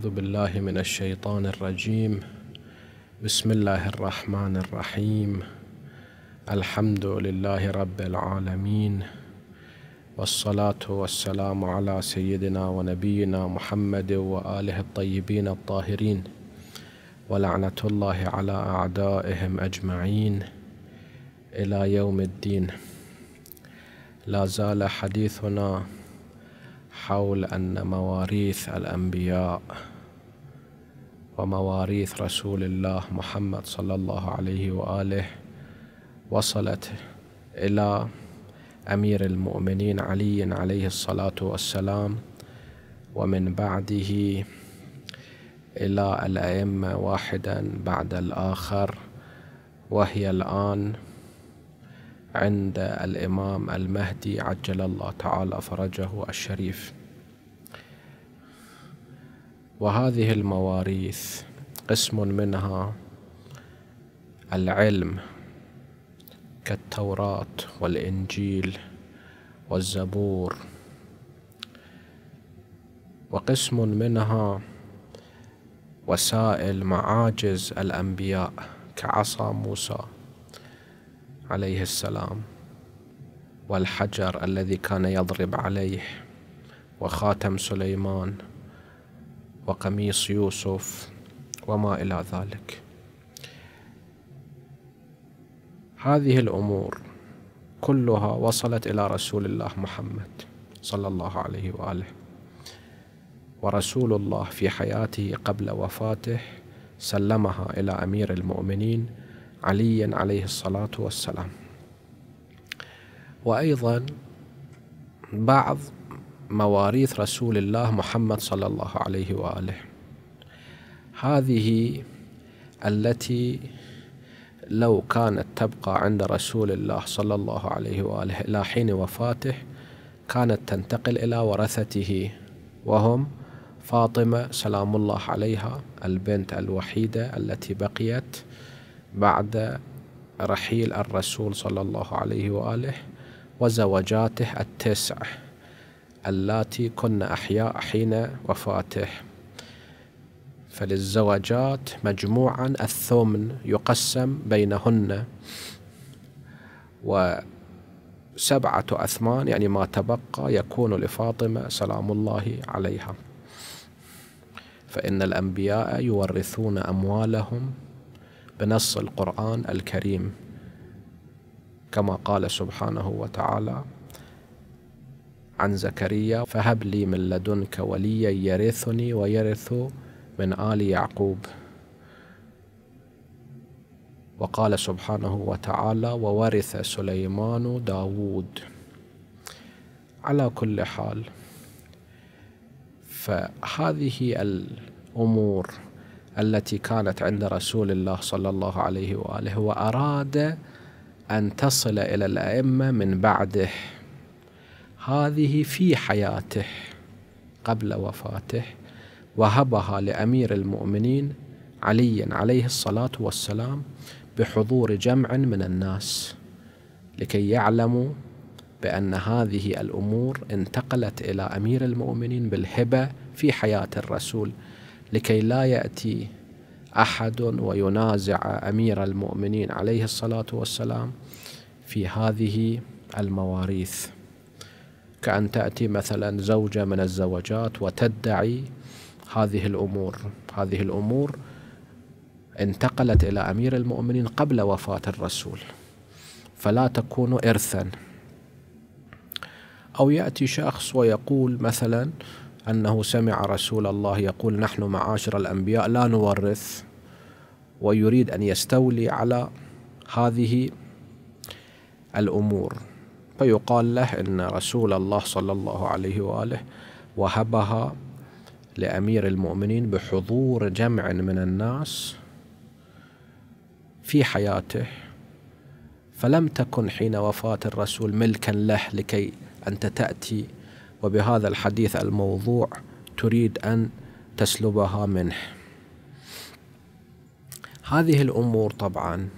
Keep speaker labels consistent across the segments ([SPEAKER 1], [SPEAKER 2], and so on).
[SPEAKER 1] أعوذ بالله من الشيطان الرجيم بسم الله الرحمن الرحيم الحمد لله رب العالمين والصلاة والسلام على سيدنا ونبينا محمد وآله الطيبين الطاهرين ولعنة الله على أعدائهم أجمعين إلى يوم الدين لا زال حديثنا حول أن مواريث الأنبياء ومواريث رسول الله محمد صلى الله عليه وآله وصلت إلى أمير المؤمنين علي عليه الصلاة والسلام ومن بعده إلى الأئمة واحدا بعد الآخر وهي الآن عند الإمام المهدي عجل الله تعالى فرجه الشريف وهذه المواريث قسم منها العلم كالتوراة والإنجيل والزبور وقسم منها وسائل معاجز الأنبياء كعصا موسى عليه السلام والحجر الذي كان يضرب عليه وخاتم سليمان وقميص يوسف وما إلى ذلك هذه الأمور كلها وصلت إلى رسول الله محمد صلى الله عليه وآله ورسول الله في حياته قبل وفاته سلمها إلى أمير المؤمنين علي عليه الصلاة والسلام وأيضا بعض مواريث رسول الله محمد صلى الله عليه وآله هذه التي لو كانت تبقى عند رسول الله صلى الله عليه وآله إلى حين وفاته كانت تنتقل إلى ورثته وهم فاطمة سلام الله عليها البنت الوحيدة التي بقيت بعد رحيل الرسول صلى الله عليه وآله وزوجاته التسع اللاتي كن أحياء حين وفاته فللزوجات مجموعا الثمن يقسم بينهن وسبعة أثمان يعني ما تبقى يكون لفاطمة سلام الله عليها فإن الأنبياء يورثون أموالهم بنص القرآن الكريم كما قال سبحانه وتعالى عن زكريا فهب لي من لدنك وليا يرثني ويرث من آل يعقوب وقال سبحانه وتعالى وورث سليمان داود على كل حال فهذه الأمور التي كانت عند رسول الله صلى الله عليه واله واراد ان تصل الى الائمه من بعده هذه في حياته قبل وفاته وهبها لامير المؤمنين علي عليه الصلاه والسلام بحضور جمع من الناس لكي يعلموا بأن هذه الأمور انتقلت إلى أمير المؤمنين بالهبة في حياة الرسول لكي لا ياتي احد وينازع امير المؤمنين عليه الصلاه والسلام في هذه المواريث كأن تأتي مثلا زوجة من الزوجات وتدعي هذه الأمور هذه الأمور انتقلت إلى أمير المؤمنين قبل وفاة الرسول فلا تكون إرثا أو يأتي شخص ويقول مثلا أنه سمع رسول الله يقول نحن معاشر الأنبياء لا نورث ويريد أن يستولي على هذه الأمور فيقال له إن رسول الله صلى الله عليه وآله وهبها لأمير المؤمنين بحضور جمع من الناس في حياته فلم تكن حين وفاة الرسول ملكا له لكي أنت تأتي وبهذا الحديث الموضوع تريد أن تسلبها منه هذه الأمور طبعا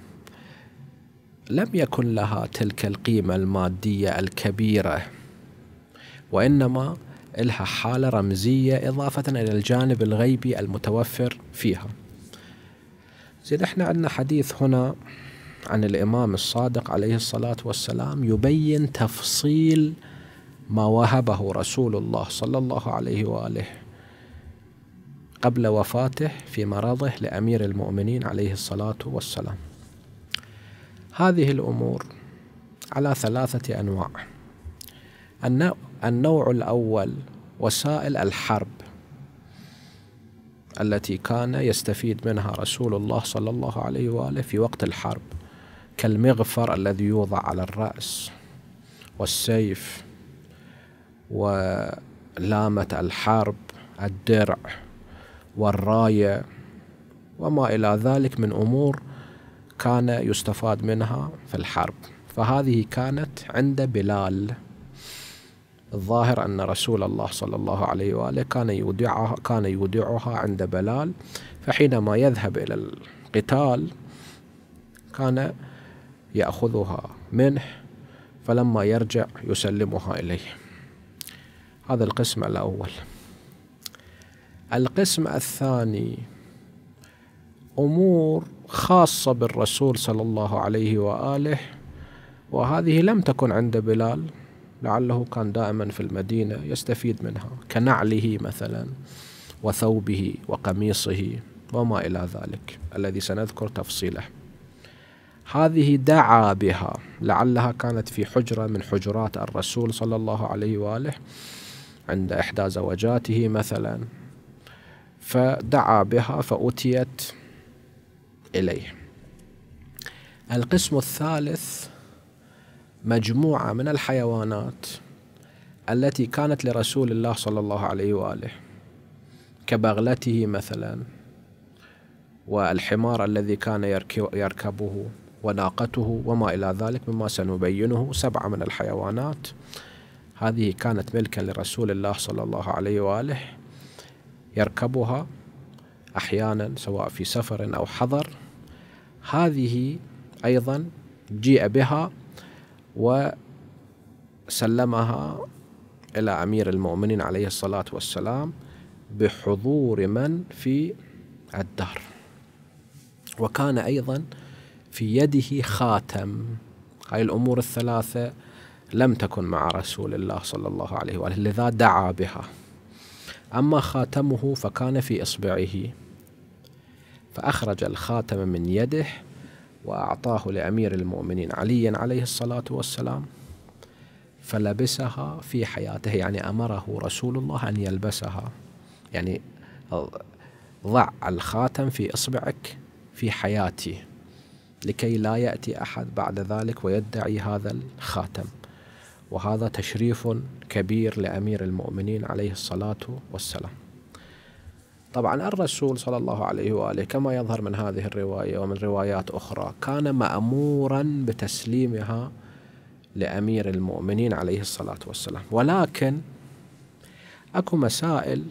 [SPEAKER 1] لم يكن لها تلك القيمة المادية الكبيرة وإنما لها حالة رمزية إضافة إلى الجانب الغيبي المتوفر فيها زين احنا عندنا حديث هنا عن الإمام الصادق عليه الصلاة والسلام يبين تفصيل ما وهبه رسول الله صلى الله عليه واله قبل وفاته في مرضه لامير المؤمنين عليه الصلاه والسلام. هذه الامور على ثلاثه انواع. النوع الاول وسائل الحرب التي كان يستفيد منها رسول الله صلى الله عليه واله في وقت الحرب كالمغفر الذي يوضع على الراس والسيف ولامة الحرب الدرع والراية وما إلى ذلك من أمور كان يستفاد منها في الحرب فهذه كانت عند بلال الظاهر أن رسول الله صلى الله عليه وآله كان يودعها, كان يودعها عند بلال فحينما يذهب إلى القتال كان يأخذها منه فلما يرجع يسلمها إليه هذا القسم الأول القسم الثاني أمور خاصة بالرسول صلى الله عليه وآله وهذه لم تكن عند بلال لعله كان دائما في المدينة يستفيد منها كنعله مثلا وثوبه وقميصه وما إلى ذلك الذي سنذكر تفصيله هذه دعا بها لعلها كانت في حجرة من حجرات الرسول صلى الله عليه وآله عند إحدى زوجاته مثلا فدعا بها فأتيت إليه القسم الثالث مجموعة من الحيوانات التي كانت لرسول الله صلى الله عليه وآله كبغلته مثلا والحمار الذي كان يركبه وناقته وما إلى ذلك مما سنبينه سبعة من الحيوانات هذه كانت ملكا لرسول الله صلى الله عليه وآله يركبها أحيانا سواء في سفر أو حضر هذه أيضا جيء بها وسلمها إلى أمير المؤمنين عليه الصلاة والسلام بحضور من في الدار وكان أيضا في يده خاتم هاي الأمور الثلاثة لم تكن مع رسول الله صلى الله عليه وآله لذا دعا بها أما خاتمه فكان في إصبعه فأخرج الخاتم من يده وأعطاه لأمير المؤمنين علي عليه الصلاة والسلام فلبسها في حياته يعني أمره رسول الله أن يلبسها يعني ضع الخاتم في إصبعك في حياتي لكي لا يأتي أحد بعد ذلك ويدعي هذا الخاتم وهذا تشريف كبير لأمير المؤمنين عليه الصلاة والسلام طبعا الرسول صلى الله عليه وآله كما يظهر من هذه الرواية ومن روايات أخرى كان مأمورا بتسليمها لأمير المؤمنين عليه الصلاة والسلام ولكن أكو مسائل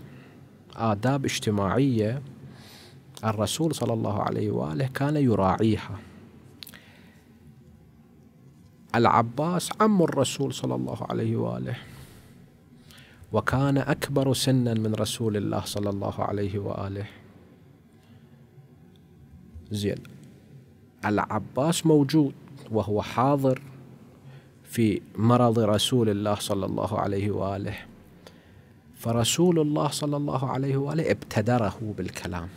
[SPEAKER 1] آداب اجتماعية الرسول صلى الله عليه وآله كان يراعيها العباس عم الرسول صلى الله عليه واله وكان اكبر سنا من رسول الله صلى الله عليه واله زين العباس موجود وهو حاضر في مرض رسول الله صلى الله عليه واله فرسول الله صلى الله عليه واله ابتدره بالكلام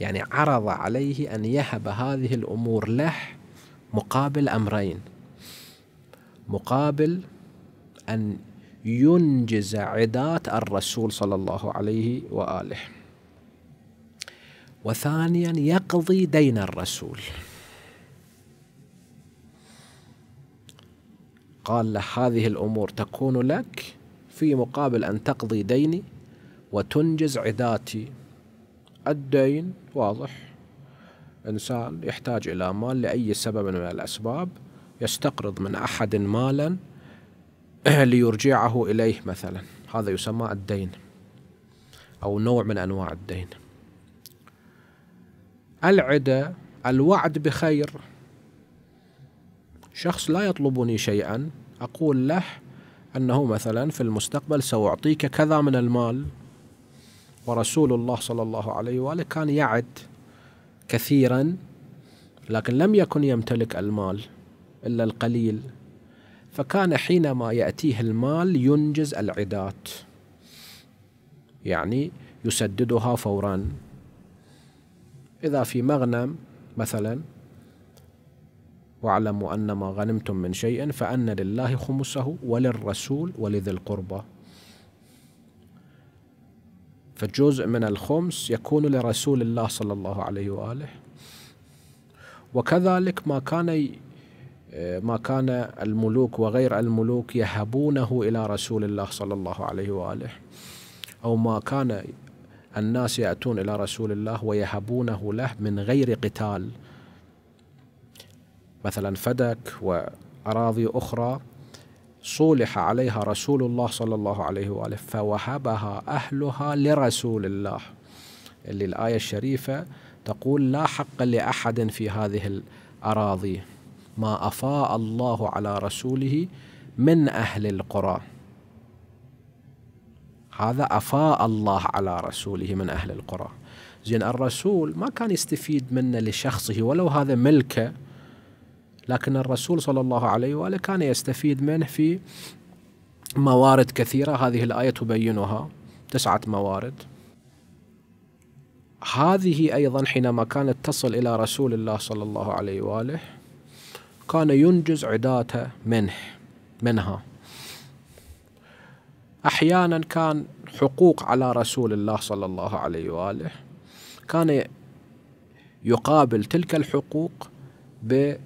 [SPEAKER 1] يعني عرض عليه ان يهب هذه الامور له مقابل أمرين مقابل أن ينجز عدات الرسول صلى الله عليه وآله وثانيا يقضي دين الرسول قال له هذه الأمور تكون لك في مقابل أن تقضي ديني وتنجز عداتي الدين واضح إنسان يحتاج إلى مال لأي سبب من الأسباب يستقرض من أحد مالا ليرجعه إليه مثلا هذا يسمى الدين أو نوع من أنواع الدين العدة الوعد بخير شخص لا يطلبني شيئا أقول له أنه مثلا في المستقبل سأعطيك كذا من المال ورسول الله صلى الله عليه وآله كان يعد كثيرا لكن لم يكن يمتلك المال إلا القليل فكان حينما يأتيه المال ينجز العدات يعني يسددها فورا إذا في مغنم مثلا واعلموا أن ما غنمتم من شيء فأن لله خمسه وللرسول ولذي القربى فجزء من الخمس يكون لرسول الله صلى الله عليه واله وكذلك ما كان ما كان الملوك وغير الملوك يهبونه الى رسول الله صلى الله عليه واله او ما كان الناس ياتون الى رسول الله ويهبونه له من غير قتال مثلا فدك واراضي اخرى صولح عليها رسول الله صلى الله عليه واله فوهبها اهلها لرسول الله اللي الايه الشريفه تقول لا حق لاحد في هذه الاراضي ما افاء الله على رسوله من اهل القرى هذا افاء الله على رسوله من اهل القرى زين الرسول ما كان يستفيد منه لشخصه ولو هذا ملكه لكن الرسول صلى الله عليه واله كان يستفيد منه في موارد كثيره هذه الايه تبينها تسعه موارد هذه ايضا حينما كانت تصل الى رسول الله صلى الله عليه واله كان ينجز عداته منه منها احيانا كان حقوق على رسول الله صلى الله عليه واله كان يقابل تلك الحقوق ب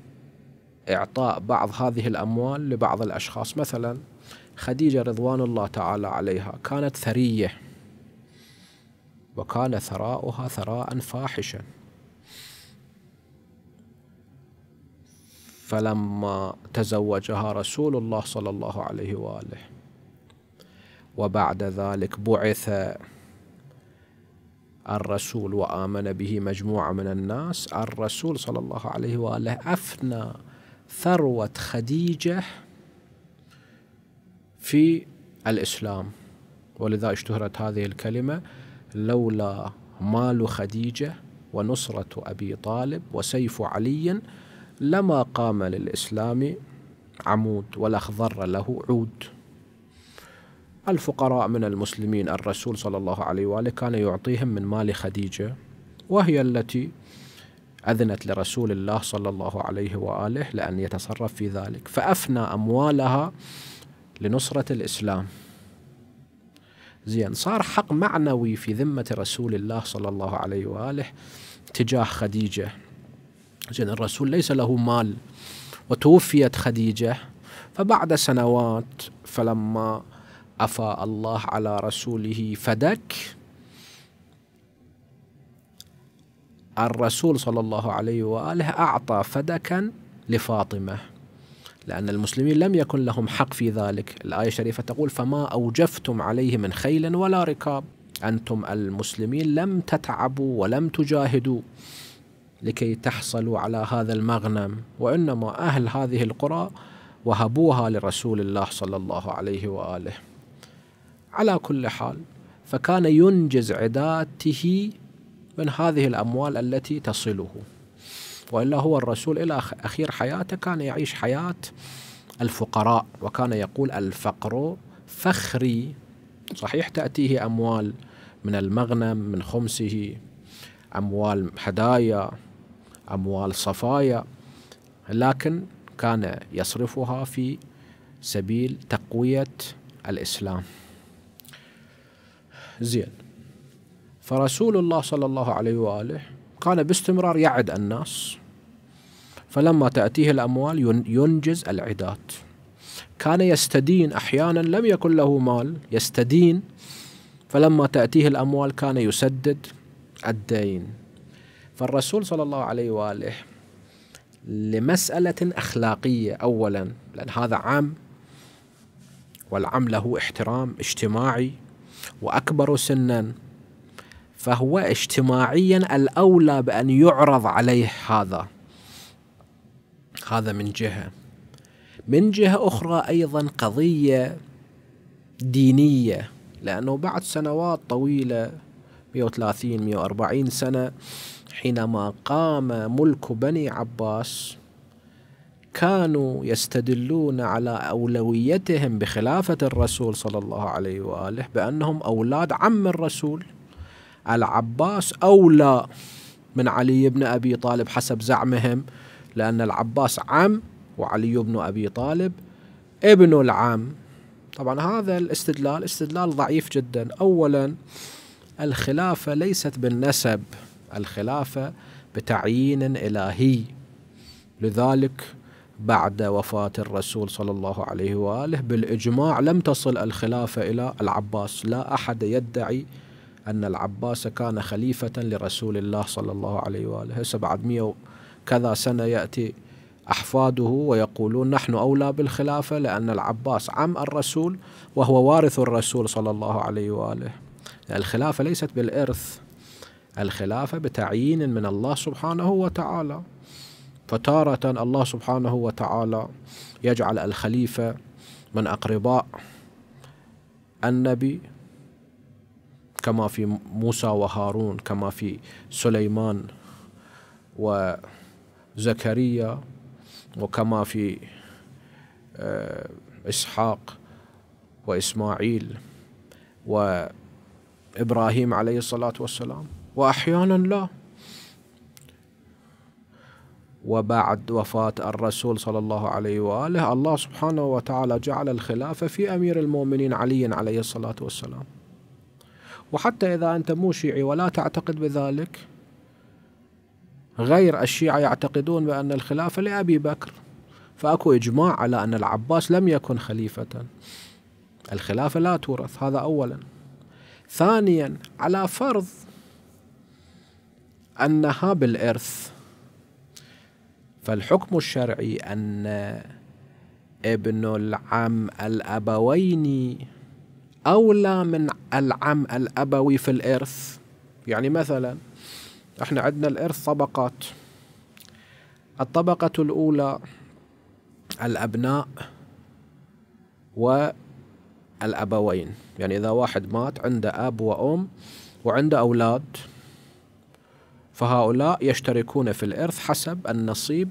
[SPEAKER 1] إعطاء بعض هذه الأموال لبعض الأشخاص مثلا خديجة رضوان الله تعالى عليها كانت ثرية وكان ثراؤها ثراء فاحشا فلما تزوجها رسول الله صلى الله عليه واله وبعد ذلك بعث الرسول وامن به مجموعه من الناس الرسول صلى الله عليه واله افنى ثروة خديجة في الإسلام ولذا اشتهرت هذه الكلمة لولا مال خديجة ونصرة أبي طالب وسيف علي لما قام للإسلام عمود ولا أخضر له عود الفقراء من المسلمين الرسول صلى الله عليه وآله كان يعطيهم من مال خديجة وهي التي أذنت لرسول الله صلى الله عليه وآله لأن يتصرف في ذلك فأفنى أموالها لنصرة الإسلام زين صار حق معنوي في ذمة رسول الله صلى الله عليه وآله تجاه خديجة زين الرسول ليس له مال وتوفيت خديجة فبعد سنوات فلما أفاء الله على رسوله فدك الرسول صلى الله عليه واله اعطى فدكا لفاطمه لأن المسلمين لم يكن لهم حق في ذلك الآية الشريفة تقول فما أوجفتم عليه من خيل ولا ركاب أنتم المسلمين لم تتعبوا ولم تجاهدوا لكي تحصلوا على هذا المغنم وإنما أهل هذه القرى وهبوها لرسول الله صلى الله عليه وآله على كل حال فكان ينجز عداته من هذه الأموال التي تصله وإلا هو الرسول إلى أخير حياته كان يعيش حياة الفقراء وكان يقول الفقر فخري صحيح تأتيه أموال من المغنم من خمسه أموال هدايا أموال صفايا لكن كان يصرفها في سبيل تقوية الإسلام زين فرسول الله صلى الله عليه واله كان باستمرار يعد الناس فلما تأتيه الأموال ينجز العدات كان يستدين أحيانا لم يكن له مال يستدين فلما تأتيه الأموال كان يسدد الدين فالرسول صلى الله عليه وآله لمسألة أخلاقية أولا لأن هذا عام والعم له احترام اجتماعي وأكبر سنا فهو اجتماعيا الأولى بأن يعرض عليه هذا هذا من جهة من جهة أخرى أيضا قضية دينية لأنه بعد سنوات طويلة 130 140 سنة حينما قام ملك بني عباس كانوا يستدلون على أولويتهم بخلافة الرسول صلى الله عليه وآله بأنهم أولاد عم الرسول العباس أولى من علي بن أبي طالب حسب زعمهم لأن العباس عم وعلي بن أبي طالب ابن العم طبعا هذا الاستدلال استدلال ضعيف جدا أولا الخلافة ليست بالنسب الخلافة بتعيين إلهي لذلك بعد وفاة الرسول صلى الله عليه وآله بالإجماع لم تصل الخلافة إلى العباس لا أحد يدعي أن العباس كان خليفة لرسول الله صلى الله عليه وآله مئة كذا سنة يأتي أحفاده ويقولون نحن أولى بالخلافة لأن العباس عم الرسول وهو وارث الرسول صلى الله عليه وآله الخلافة ليست بالإرث الخلافة بتعيين من الله سبحانه وتعالى فتارة الله سبحانه وتعالى يجعل الخليفة من أقرباء النبي كما في موسى وهارون كما في سليمان وزكريا وكما في آه، إسحاق وإسماعيل وإبراهيم عليه الصلاة والسلام وأحيانا لا وبعد وفاة الرسول صلى الله عليه وآله الله سبحانه وتعالى جعل الخلافة في أمير المؤمنين علي عليه الصلاة والسلام وحتى إذا أنت مو شيعي ولا تعتقد بذلك غير الشيعة يعتقدون بأن الخلافة لأبي بكر فأكو إجماع على أن العباس لم يكن خليفة الخلافة لا تورث هذا أولا ثانيا على فرض أنها بالإرث فالحكم الشرعي أن ابن العم الأبوين أولى من العم الأبوي في الإرث يعني مثلا احنا عندنا الإرث طبقات الطبقة الأولى الأبناء والأبوين يعني إذا واحد مات عنده أب وأم وعنده أولاد فهؤلاء يشتركون في الإرث حسب النصيب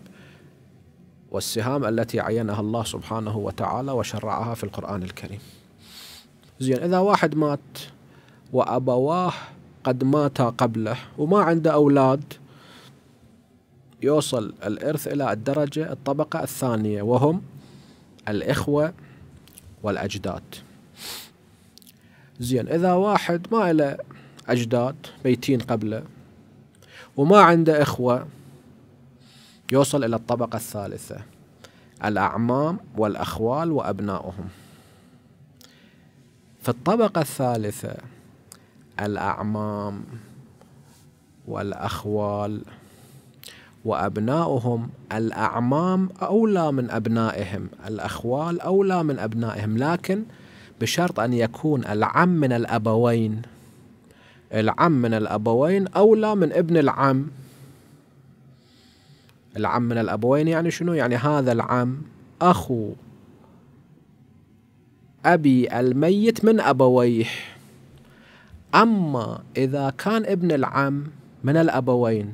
[SPEAKER 1] والسهام التي عينها الله سبحانه وتعالى وشرعها في القرآن الكريم زين إذا واحد مات وأبواه قد ماتا قبله وما عنده أولاد يوصل الإرث إلى الدرجة الطبقة الثانية وهم الإخوة والأجداد زين إذا واحد ما له أجداد بيتين قبله وما عنده إخوة يوصل إلى الطبقة الثالثة الأعمام والأخوال وأبنائهم في الطبقة الثالثة الأعمام والأخوال وأبناؤهم الأعمام أولى من أبنائهم الأخوال أولى من أبنائهم لكن بشرط أن يكون العم من الأبوين العم من الأبوين أولى من ابن العم العم من الأبوين يعني شنو يعني هذا العم أخو أبي الميت من أبويه أما إذا كان ابن العم من الأبوين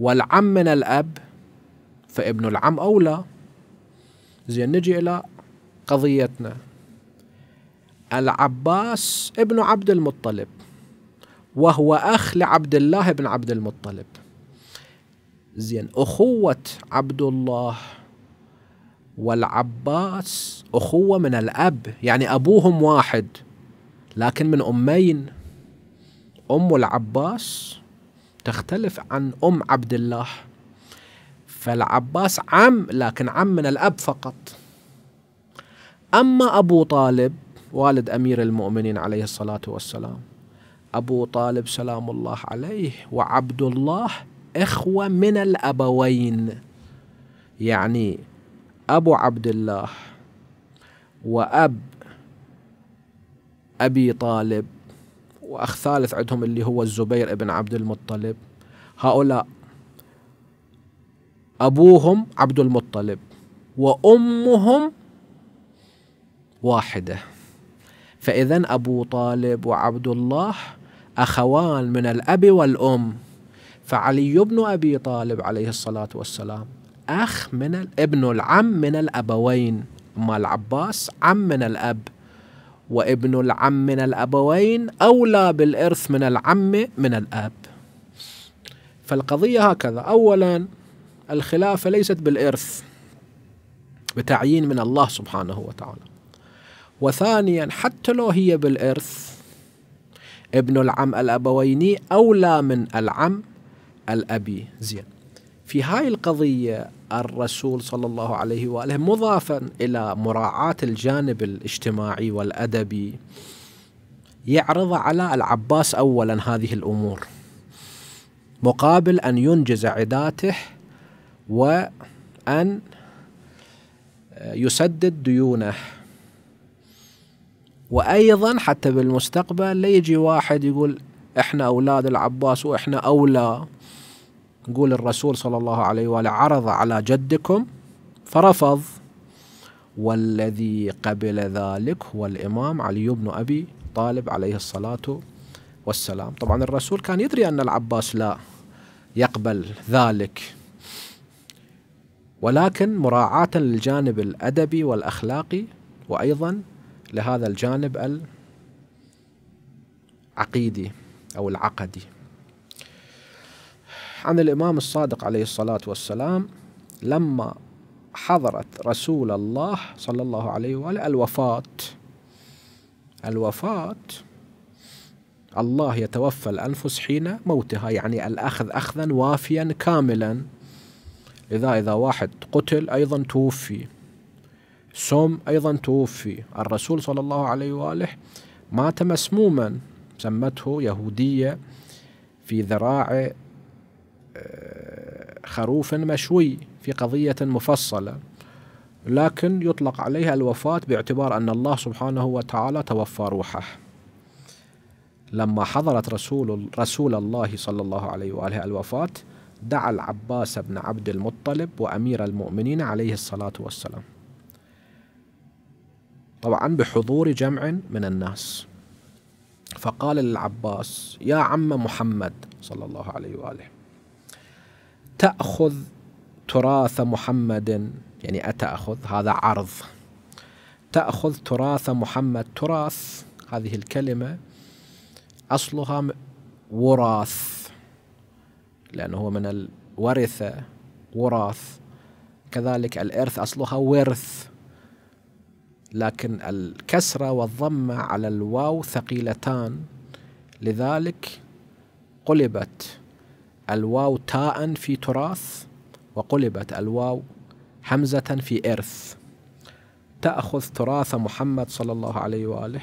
[SPEAKER 1] والعم من الأب فابن العم أولى زين نجي إلى قضيتنا العباس ابن عبد المطلب وهو أخ لعبد الله بن عبد المطلب زين أخوة عبد الله والعباس أخوة من الأب يعني أبوهم واحد لكن من أمين أم العباس تختلف عن أم عبد الله فالعباس عم لكن عم من الأب فقط أما أبو طالب والد أمير المؤمنين عليه الصلاة والسلام أبو طالب سلام الله عليه وعبد الله إخوة من الأبوين يعني أبو عبد الله وأب أبي طالب وأخ ثالث عندهم اللي هو الزبير بن عبد المطلب هؤلاء أبوهم عبد المطلب وأمهم واحدة فإذا أبو طالب وعبد الله أخوان من الأب والأم فعلي بن أبي طالب عليه الصلاة والسلام الأخ من ابن العم من الأبوين أما العباس عم من الأب وابن العم من الأبوين أولى بالإرث من العم من الأب فالقضية هكذا أولا الخلافة ليست بالإرث بتعيين من الله سبحانه وتعالى وثانيا حتى لو هي بالإرث ابن العم الأبوين أولى من العم الأبي زين في هاي القضية الرسول صلى الله عليه واله مضافا الى مراعاه الجانب الاجتماعي والادبي يعرض على العباس اولا هذه الامور مقابل ان ينجز عداته وان يسدد ديونه وايضا حتى بالمستقبل لا يجي واحد يقول احنا اولاد العباس واحنا اولى نقول الرسول صلى الله عليه وآله عرض على جدكم فرفض والذي قبل ذلك هو الإمام علي بن أبي طالب عليه الصلاة والسلام طبعا الرسول كان يدري أن العباس لا يقبل ذلك ولكن مراعاة للجانب الأدبي والأخلاقي وأيضا لهذا الجانب العقيدي أو العقدي عن الإمام الصادق عليه الصلاة والسلام لما حضرت رسول الله صلى الله عليه وآله الوفاة الوفاة الله يتوفى الأنفس حين موتها يعني الأخذ أخذا وافيا كاملا إذا إذا واحد قتل أيضا توفي سم أيضا توفي الرسول صلى الله عليه وآله مات مسموما سمته يهودية في ذراعه آه، خروف مشوي في قضية مفصلة لكن يطلق عليها الوفاة باعتبار أن الله سبحانه وتعالى توفى روحه لما حضرت رسول, رسول الله صلى الله عليه وآله الوفاة دعا العباس بن عبد المطلب وأمير المؤمنين عليه الصلاة والسلام طبعا بحضور جمع من الناس فقال للعباس يا عم محمد صلى الله عليه وآله تأخذ تراث محمد يعني أتأخذ هذا عرض تأخذ تراث محمد تراث هذه الكلمة أصلها وراث لأنه هو من الورثة وراث كذلك الإرث أصلها ورث لكن الكسرة والضمة على الواو ثقيلتان لذلك قلبت الواو تاء في تراث وقلبت الواو حمزة في إرث تأخذ تراث محمد صلى الله عليه وآله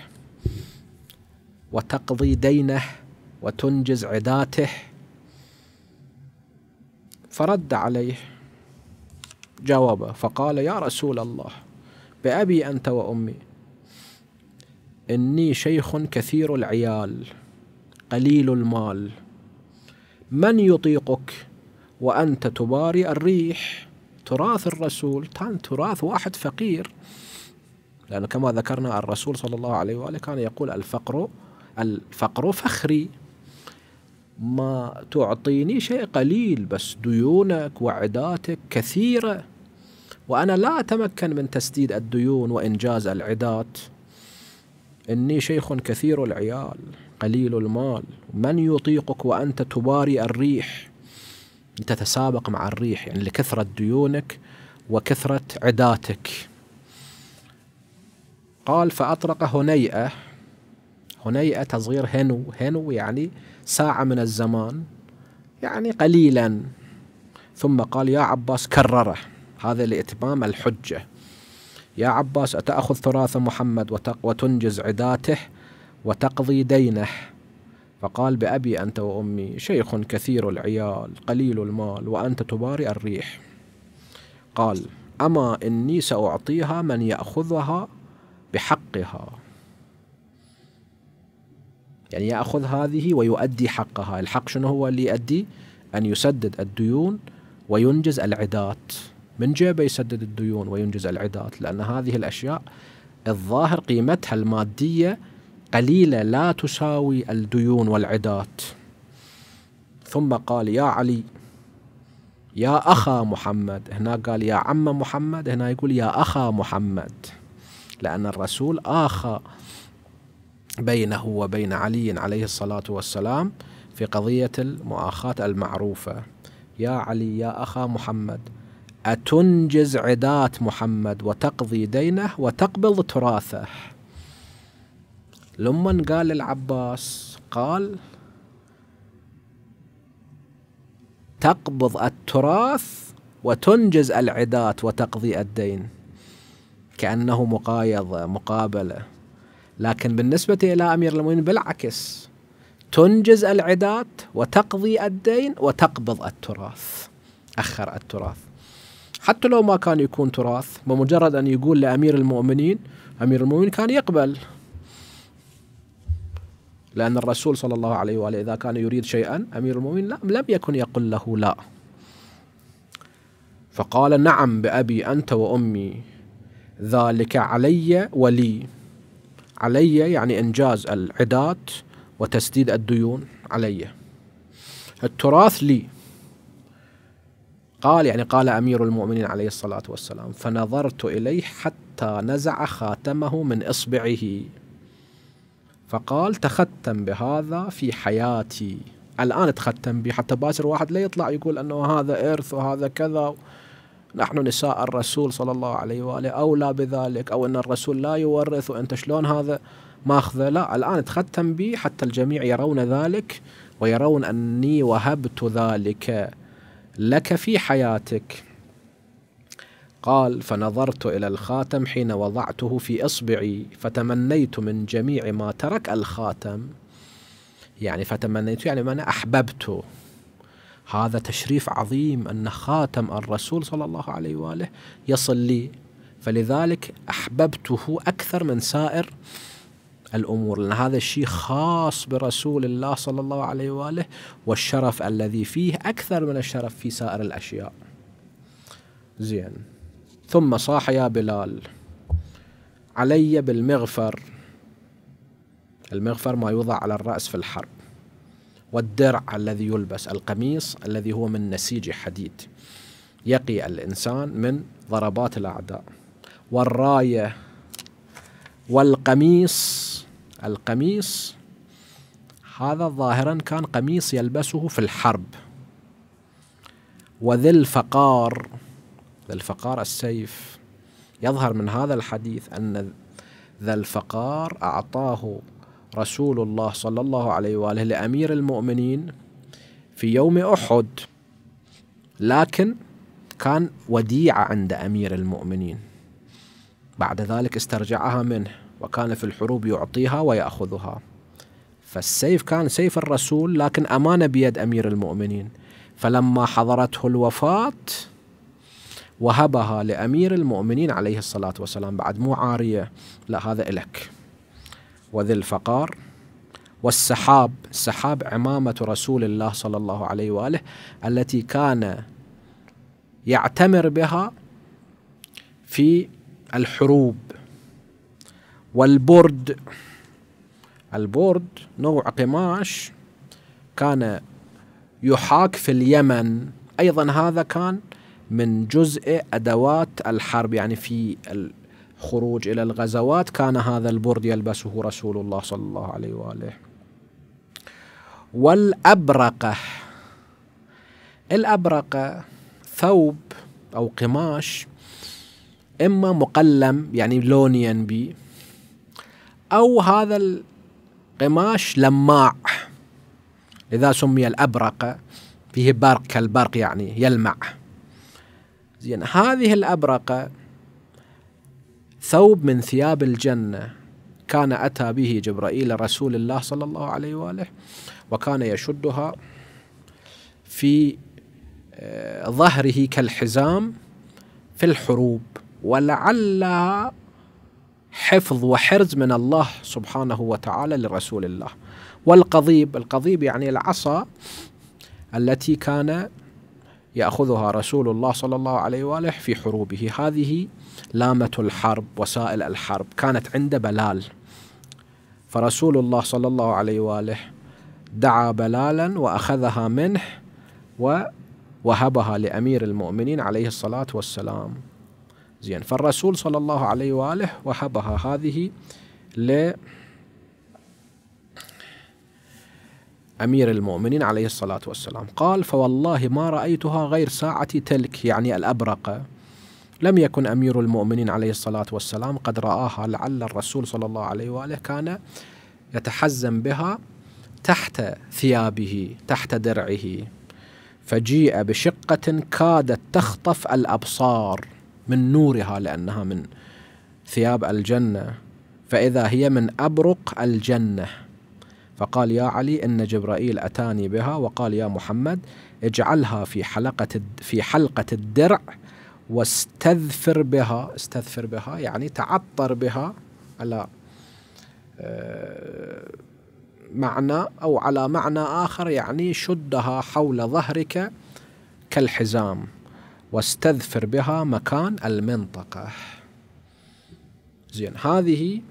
[SPEAKER 1] وتقضي دينه وتنجز عداته فرد عليه جاوبه فقال يا رسول الله بأبي أنت وأمي إني شيخ كثير العيال قليل المال من يطيقك وأنت تباري الريح تراث الرسول كان تراث واحد فقير لأنه كما ذكرنا الرسول صلى الله عليه وآله كان يقول الفقر الفقر فخري ما تعطيني شيء قليل بس ديونك وعداتك كثيرة وأنا لا أتمكن من تسديد الديون وإنجاز العدات إني شيخ كثير العيال قليل المال من يطيقك وأنت تباري الريح أنت تسابق مع الريح يعني لكثرة ديونك وكثرة عداتك قال فأطرق هنيئة هنيئة تصغير هنو هنو يعني ساعة من الزمان يعني قليلا ثم قال يا عباس كرره هذا لإتمام الحجة يا عباس أتأخذ تراث محمد وتنجز عداته وتقضي دينه فقال بأبي أنت وأمي شيخ كثير العيال قليل المال وأنت تبارئ الريح قال أما إني سأعطيها من يأخذها بحقها يعني يأخذ هذه ويؤدي حقها الحق شنو هو اللي يؤدي أن يسدد الديون وينجز العدات من جيبه يسدد الديون وينجز العدات لأن هذه الأشياء الظاهر قيمتها المادية قليلة لا تساوي الديون والعدات ثم قال يا علي يا أخا محمد هنا قال يا عم محمد هنا يقول يا أخا محمد لأن الرسول اخا بينه وبين علي عليه الصلاة والسلام في قضية المؤاخاة المعروفة يا علي يا أخا محمد أتنجز عدات محمد وتقضي دينه وتقبض تراثه لمن قال العباس قال تقبض التراث وتنجز العدات وتقضي الدين كأنه مقايضة مقابلة لكن بالنسبة إلى أمير المؤمنين بالعكس تنجز العدات وتقضي الدين وتقبض التراث أخر التراث حتى لو ما كان يكون تراث بمجرد أن يقول لأمير المؤمنين أمير المؤمنين كان يقبل لأن الرسول صلى الله عليه وآله إذا كان يريد شيئا أمير المؤمنين لم يكن يقل له لا فقال نعم بأبي أنت وأمي ذلك علي ولي علي يعني إنجاز العداد وتسديد الديون علي التراث لي قال يعني قال أمير المؤمنين عليه الصلاة والسلام فنظرت إليه حتى نزع خاتمه من إصبعه فقال تختم بهذا في حياتي الآن تختم به حتى باشر واحد لا يطلع يقول أنه هذا إرث وهذا كذا نحن نساء الرسول صلى الله عليه وآله أولى بذلك أو أن الرسول لا يورث وأنت شلون هذا ماخذه لا الآن تختم به حتى الجميع يرون ذلك ويرون أني وهبت ذلك لك في حياتك قال فنظرت الى الخاتم حين وضعته في اصبعي فتمنيت من جميع ما ترك الخاتم يعني فتمنيت يعني انا احببته هذا تشريف عظيم ان خاتم الرسول صلى الله عليه واله يصل لي فلذلك احببته اكثر من سائر الأمور لأن هذا الشيء خاص برسول الله صلى الله عليه وآله والشرف الذي فيه أكثر من الشرف في سائر الأشياء زين ثم صاح يا بلال علي بالمغفر المغفر ما يوضع على الرأس في الحرب والدرع الذي يلبس القميص الذي هو من نسيج حديد يقي الإنسان من ضربات الأعداء والراية والقميص القميص هذا ظاهرا كان قميص يلبسه في الحرب وذي الفقار ذي الفقار السيف يظهر من هذا الحديث أن ذا الفقار أعطاه رسول الله صلى الله عليه وآله لأمير المؤمنين في يوم أحد لكن كان وديعة عند أمير المؤمنين بعد ذلك استرجعها منه وكان في الحروب يعطيها ويأخذها فالسيف كان سيف الرسول لكن أمانة بيد أمير المؤمنين فلما حضرته الوفاة وهبها لأمير المؤمنين عليه الصلاة والسلام بعد مو عارية لا هذا إلك وذي الفقار والسحاب السحاب عمامة رسول الله صلى الله عليه وآله التي كان يعتمر بها في الحروب والبورد البورد نوع قماش كان يحاك في اليمن أيضا هذا كان من جزء أدوات الحرب يعني في الخروج إلى الغزوات كان هذا البرد يلبسه رسول الله صلى الله عليه وآله والأبرقة الأبرقة ثوب أو قماش إما مقلم يعني لونيا بي أو هذا القماش لماع لذا سمي الأبرقة فيه برق كالبرق يعني يلمع زين هذه الأبرقة ثوب من ثياب الجنة كان أتى به جبرائيل رسول الله صلى الله عليه وآله وكان يشدها في آه، ظهره كالحزام في الحروب ولعلها حفظ وحرز من الله سبحانه وتعالى لرسول الله والقضيب القضيب يعني العصا التي كان يأخذها رسول الله صلى الله عليه وآله في حروبه هذه لامة الحرب وسائل الحرب كانت عند بلال فرسول الله صلى الله عليه وآله دعا بلالا وأخذها منه ووهبها لأمير المؤمنين عليه الصلاة والسلام زين فالرسول صلى الله عليه وآله وهبها هذه ل أمير المؤمنين عليه الصلاة والسلام قال فوالله ما رأيتها غير ساعة تلك يعني الأبرقة لم يكن أمير المؤمنين عليه الصلاة والسلام قد رآها لعل الرسول صلى الله عليه وآله كان يتحزم بها تحت ثيابه تحت درعه فجيء بشقة كادت تخطف الأبصار من نورها لأنها من ثياب الجنة فإذا هي من أبرق الجنة فقال يا علي إن جبرائيل أتاني بها وقال يا محمد اجعلها في حلقة في حلقة الدرع واستذفر بها استذفر بها يعني تعطر بها على آه، معنى أو على معنى آخر يعني شدها حول ظهرك كالحزام واستذفر بها مكان المنطقة زين هذه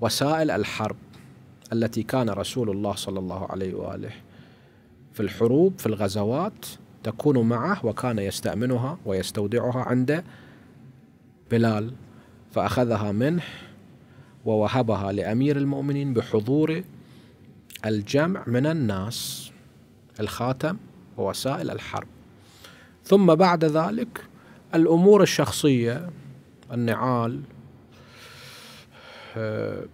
[SPEAKER 1] وسائل الحرب التي كان رسول الله صلى الله عليه وآله في الحروب في الغزوات تكون معه وكان يستأمنها ويستودعها عند بلال فأخذها منه ووهبها لأمير المؤمنين بحضور الجمع من الناس الخاتم ووسائل الحرب ثم بعد ذلك الامور الشخصيه النعال آه،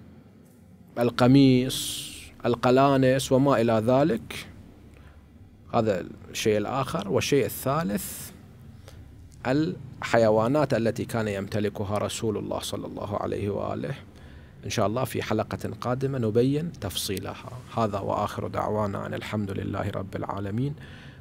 [SPEAKER 1] القميص القلانس وما الى ذلك هذا الشيء الاخر والشيء الثالث الحيوانات التي كان يمتلكها رسول الله صلى الله عليه واله ان شاء الله في حلقه قادمه نبين تفصيلها هذا واخر دعوانا ان الحمد لله رب العالمين